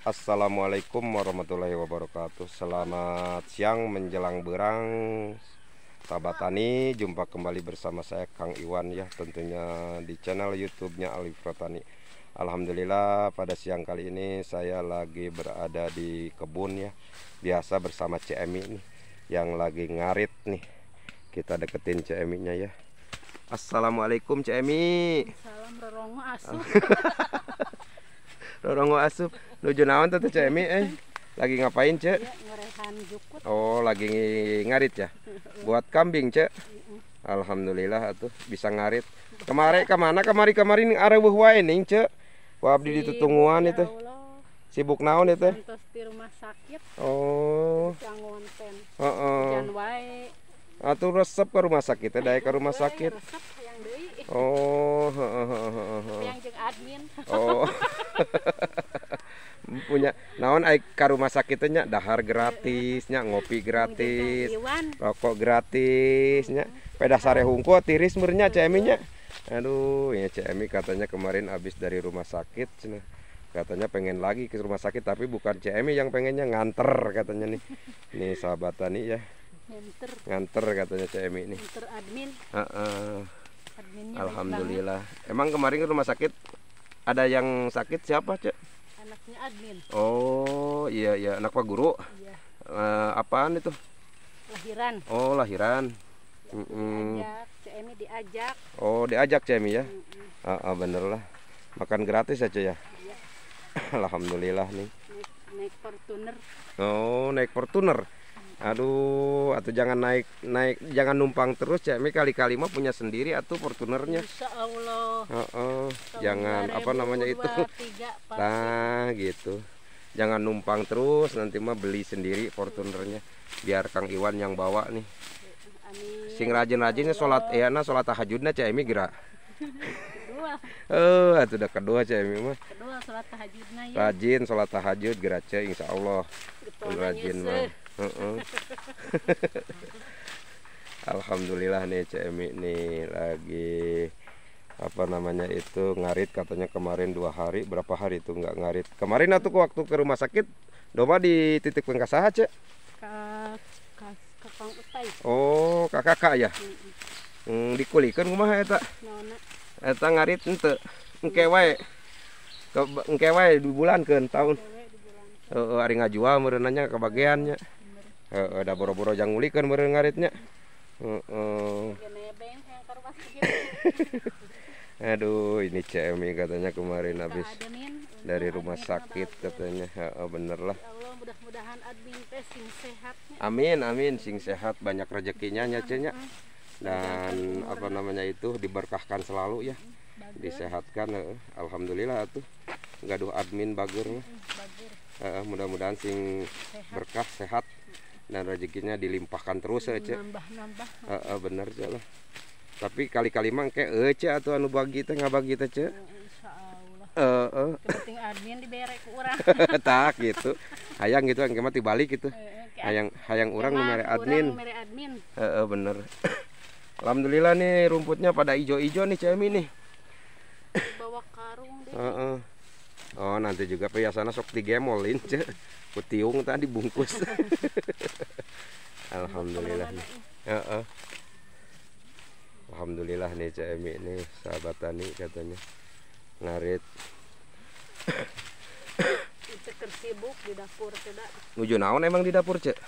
Assalamualaikum warahmatullahi wabarakatuh Selamat siang menjelang berang Tabatani Jumpa kembali bersama saya Kang Iwan ya Tentunya di channel youtube-nya Alif Rotani Alhamdulillah pada siang kali ini Saya lagi berada di kebun ya Biasa bersama CMI nih Yang lagi ngarit nih Kita deketin CMI-nya ya Assalamualaikum CMI Assalamualaikum. Rorongo asup nuju naon tuh Cek Emi eh lagi ngapain Cek iya, Oh lagi ngarit ya buat kambing Cek Alhamdulillah atuh bisa ngarit kemarin kemana kemari kemarin nih arah buah nih Cek Wah abdi ditutunguan iya, ya itu sibuk naon itu di rumah sakit oh wae atuh resep ke rumah sakit teh ya? ke rumah sakit oh oh, oh, oh, yang oh, admin oh naon aik ke rumah sakitnya, dahar gratisnya, ngopi gratis rokok gratisnya. nya peda sare hungku tiris murnya CMI aduh ya CMI katanya kemarin habis dari rumah sakit cina katanya pengen lagi ke rumah sakit tapi bukan CMI yang pengennya nganter katanya nih nih sahabat tani ya nganter katanya CMI nih Alhamdulillah emang kemarin ke rumah sakit ada yang sakit siapa cek Anaknya admin. Oh, iya iya, anak Pak Guru. Iya. Uh, apaan itu? Lahiran. Oh, lahiran. Ya, mm -mm. Diajak, Cemi diajak. Oh, diajak Cemi ya. Mm -mm. ah, bener lah. Makan gratis aja ya, ya. Iya. Alhamdulillah nih. Naik, naik Fortuner. Oh, naik Fortuner. Aduh, atau jangan naik naik jangan numpang terus ya. kali-kali mah punya sendiri atau Fortunernya. Allah. Oh, oh. Jangan apa namanya itu. Nah, gitu. Jangan numpang terus nanti mah beli sendiri Fortunernya. Biar Kang Iwan yang bawa nih. Amin. Sing rajin-rajinnya sholat eana iya, sholat tahajudnya Cak Emi gerak. Eh, oh, itu udah kedua Cak Emi mah. Kedua sholat tahajudnya ya. Rajin sholat tahajud gerak Cak insya Allah. Rajin mah. Alhamdulillah nih Cemi nih lagi apa namanya itu ngarit katanya kemarin dua hari berapa hari itu nggak ngarit kemarin aku waktu ke rumah sakit doma di titik pengkasah aja oh kakak kak ya hmm, kan rumah ya, eta eta ngarit ente engkewe ngkewai dua bulan ke tahun Oh, hari ngajual merenanya kebagiannya uh, ada boro-boro jangan ngulikan bareng ngaritnya uh, uh. aduh ini CMI katanya kemarin habis dari rumah sakit katanya uh, bener lah ya amin amin sing sehat banyak rezekinya nyacenya dan apa namanya itu diberkahkan selalu ya disehatkan uh, alhamdulillah tuh gaduh admin bagur uh, mudah-mudahan sing berkah sehat dan rezekinya dilimpahkan terus aja eh, nambah-nambah uh, uh, bener aja lah tapi kali-kali mang kayak aja eh, cek atau anu bagi teh nggak bagi teh cek eh eh penting admin dibere ke orang tak gitu hayang gitu yang kemati balik gitu hayang hayang orang numere admin eh uh, uh, bener alhamdulillah nih rumputnya pada ijo-ijo nih cemi nih bawa karung deh uh, uh. Oh nanti juga perhiasannya sok digemolin cek Kutiung tadi bungkus iya. Alhamdulillah nih uh -uh. Alhamdulillah nih Cak Emi nih sahabat tani katanya ngarit Ceker sibuk di dapur tidak Nuju naon emang di dapur Cek?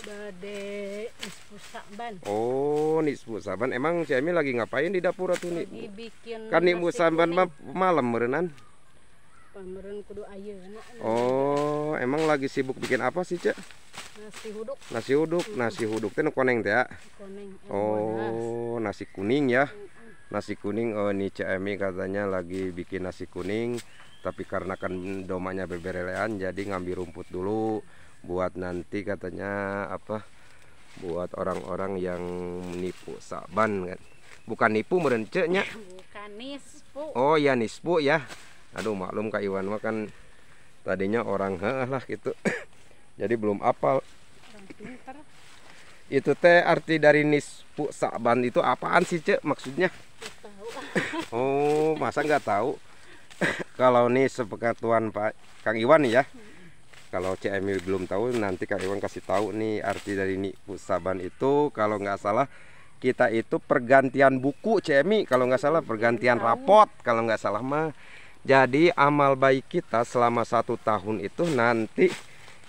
Bade Nispu Saban Oh Nispu Saban emang Cak Emi lagi ngapain di dapur tuh nih? Lagi bikin Kan Nispu Saban malam merenan Oh, emang lagi sibuk bikin apa sih, Cek? Nasi uduk? Nasi uduk, Nasi uduk. teh koneng teh. Ya? Koneng. Eh, oh, nasi kuning ya. Nasi kuning oh ini Cek Emi katanya lagi bikin nasi kuning tapi karena kan domanya beberelean jadi ngambil rumput dulu buat nanti katanya apa buat orang-orang yang nipu saban kan bukan nipu merenceknya bukan nispu oh ya nispu ya aduh maklum Kak Iwan mah kan tadinya orang heeh lah gitu jadi belum apal itu teh arti dari nispu sa'ban itu apaan sih cek maksudnya oh masa nggak tahu kalau nih sepengetahuan Pak Kang Iwan nih ya kalau CMI belum tahu nanti Kang Iwan kasih tahu nih arti dari nisfu sa'ban itu kalau nggak salah kita itu pergantian buku CMI kalau nggak salah pergantian rapot kalau nggak salah mah jadi amal baik kita selama satu tahun itu nanti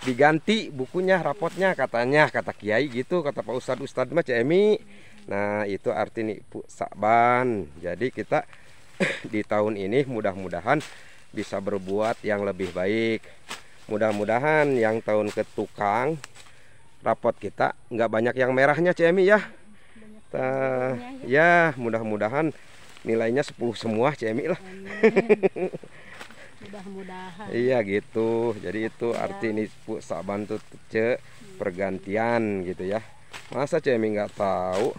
diganti bukunya, rapotnya katanya, kata kiai gitu, kata Pak Ustadz Ustadz macam Emi. Nah itu arti nih Bu Sakban. Jadi kita di tahun ini mudah-mudahan bisa berbuat yang lebih baik. Mudah-mudahan yang tahun ke tukang rapot kita nggak banyak yang merahnya Cemi ya. Ta ya. ya mudah-mudahan nilainya 10 semua Cemi lah mudah-mudahan iya gitu jadi itu ya. arti ini bu saban tuh ce pergantian gitu ya masa cemi nggak tahu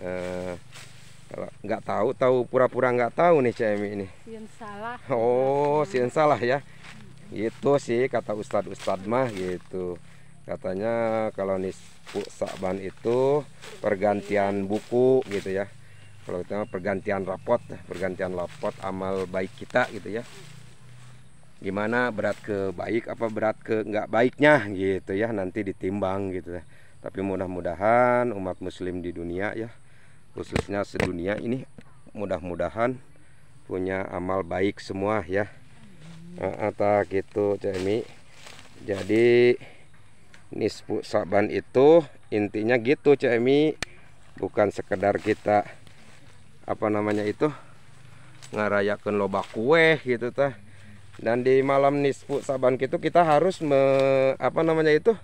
nah kalau nggak tahu tahu pura-pura nggak tahu nih cemi ini Sien salah oh hmm. sien salah ya gitu sih kata ustadz ustadz mah gitu katanya kalau nih bu saban itu pergantian iya. buku gitu ya kalau kita pergantian rapot pergantian rapot amal baik kita gitu ya gimana berat ke baik apa berat ke nggak baiknya gitu ya nanti ditimbang gitu ya tapi mudah-mudahan umat muslim di dunia ya khususnya sedunia ini mudah-mudahan punya amal baik semua ya atau ah, ah, gitu cemi jadi nisfu saban itu intinya gitu cemi bukan sekedar kita apa namanya itu ngarayakan loba kue gitu tah dan di malam nisfu saban itu kita harus me, apa namanya itu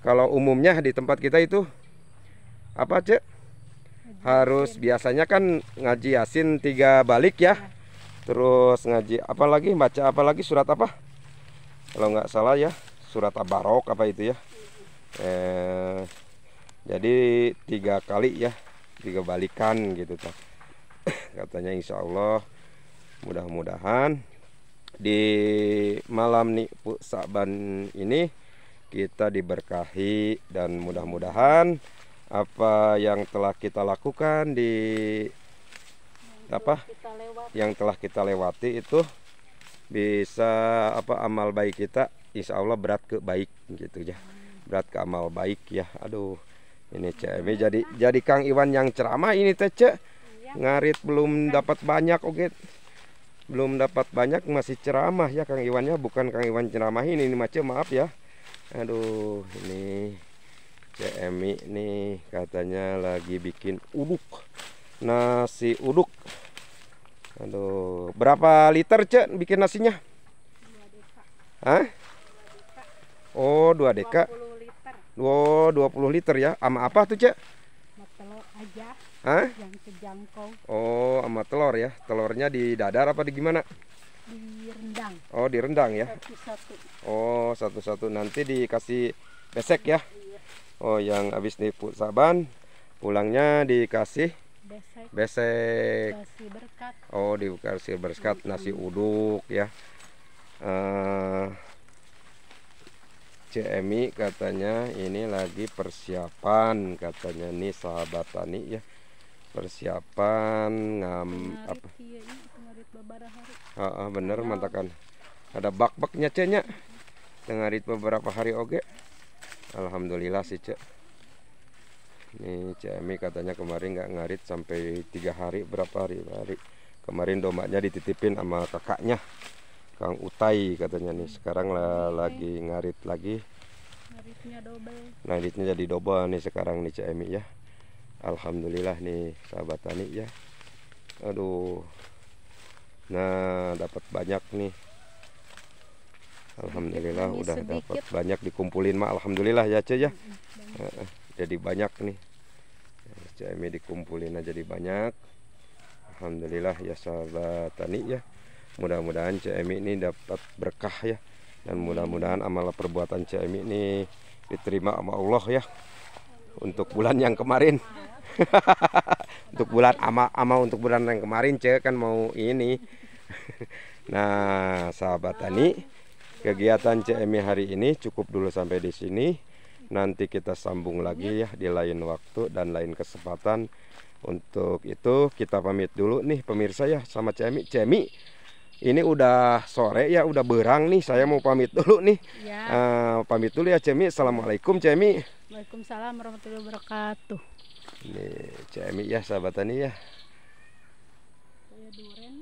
kalau umumnya di tempat kita itu apa cek harus biasanya kan ngaji yasin tiga balik ya terus ngaji apa apalagi baca lagi surat apa kalau nggak salah ya surat abarok apa itu ya eh, jadi tiga kali ya dikebalikan gitu toh katanya insya Allah mudah-mudahan di malam nih Saban ini kita diberkahi dan mudah-mudahan apa yang telah kita lakukan di yang apa yang telah kita lewati itu bisa apa amal baik kita insya Allah berat ke baik gitu ya berat ke amal baik ya aduh ini cek ini jadi jadi Kang Iwan yang ceramah ini teh cek iya. ngarit belum dapat banyak oke belum dapat banyak masih ceramah ya Kang Iwannya bukan Kang Iwan ceramah ini ini macam maaf ya aduh ini cek nih katanya lagi bikin uduk nasi uduk aduh berapa liter cek bikin nasinya Hah? Oh, dua deka. Wow, 20 liter ya. Sama apa tuh, Cek? Sama telur aja. Hah? Yang kejangkau. Oh, sama telur ya. Telurnya di dadar apa di gimana? Di rendang. Oh, di rendang ya. Satu-satu. Oh, satu-satu. Nanti dikasih besek ya. Oh, yang habis di saban pulangnya dikasih besek. Besek. Dikasih berkat. Oh, dikasih berkat nasi uduk ya. Uh, CMI katanya ini lagi persiapan katanya nih sahabat tani ya persiapan ngam apa ya, ah, ah, bener ya. mantakan ada bak baknya cenya dengarit beberapa hari kan. oge alhamdulillah sih cek ini CMI katanya kemarin nggak ngarit sampai tiga hari berapa hari hari kemarin domaknya dititipin sama kakaknya Kang Utai katanya nih sekarang lah lagi ngarit lagi ngaritnya double ngaritnya jadi double nih sekarang nih Cemi ya Alhamdulillah nih sahabat tani ya aduh nah dapat banyak nih Alhamdulillah Ini udah dapat banyak dikumpulin mah Alhamdulillah ya Ce ya jadi banyak nih Cemi dikumpulin aja jadi banyak Alhamdulillah ya sahabat tani ya mudah-mudahan CMI ini dapat berkah ya dan mudah-mudahan amal perbuatan CMI ini diterima sama Allah ya untuk bulan yang kemarin untuk bulan ama ama untuk bulan yang kemarin cek kan mau ini nah sahabat tani kegiatan CMI hari ini cukup dulu sampai di sini nanti kita sambung lagi ya di lain waktu dan lain kesempatan untuk itu kita pamit dulu nih pemirsa ya sama Cemi Cemi ini udah sore ya udah berang nih saya mau pamit dulu nih ya. uh, pamit dulu ya Cemi assalamualaikum Cemi Waalaikumsalam warahmatullahi wabarakatuh ini Cemi ya sahabat tani ya saya duren